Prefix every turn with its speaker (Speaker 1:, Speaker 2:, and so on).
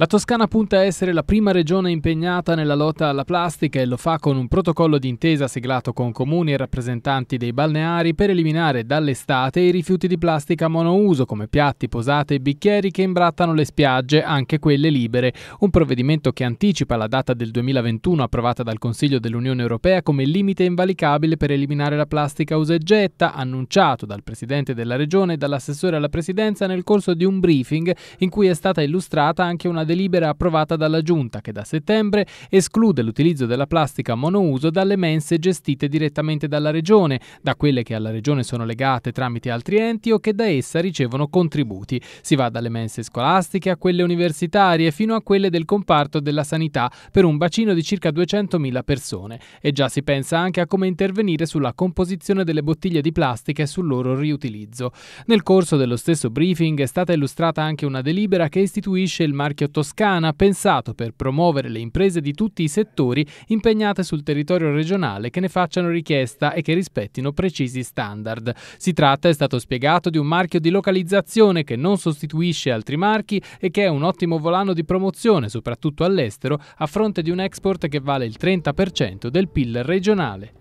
Speaker 1: La Toscana punta a essere la prima regione impegnata nella lotta alla plastica e lo fa con un protocollo d'intesa siglato con comuni e rappresentanti dei balneari per eliminare dall'estate i rifiuti di plastica monouso come piatti, posate e bicchieri che imbrattano le spiagge, anche quelle libere, un provvedimento che anticipa la data del 2021 approvata dal Consiglio dell'Unione Europea come limite invalicabile per eliminare la plastica usa e getta, annunciato dal Presidente della Regione e dall'assessore alla Presidenza nel corso di un briefing in cui è stata illustrata anche una delibera approvata dalla Giunta che da settembre esclude l'utilizzo della plastica monouso dalle mense gestite direttamente dalla Regione, da quelle che alla Regione sono legate tramite altri enti o che da essa ricevono contributi. Si va dalle mense scolastiche a quelle universitarie fino a quelle del comparto della sanità per un bacino di circa 200.000 persone e già si pensa anche a come intervenire sulla composizione delle bottiglie di plastica e sul loro riutilizzo. Nel corso dello stesso briefing è stata illustrata anche una delibera che istituisce il marchio Toscana pensato per promuovere le imprese di tutti i settori impegnate sul territorio regionale che ne facciano richiesta e che rispettino precisi standard. Si tratta, è stato spiegato, di un marchio di localizzazione che non sostituisce altri marchi e che è un ottimo volano di promozione, soprattutto all'estero, a fronte di un export che vale il 30% del PIL regionale.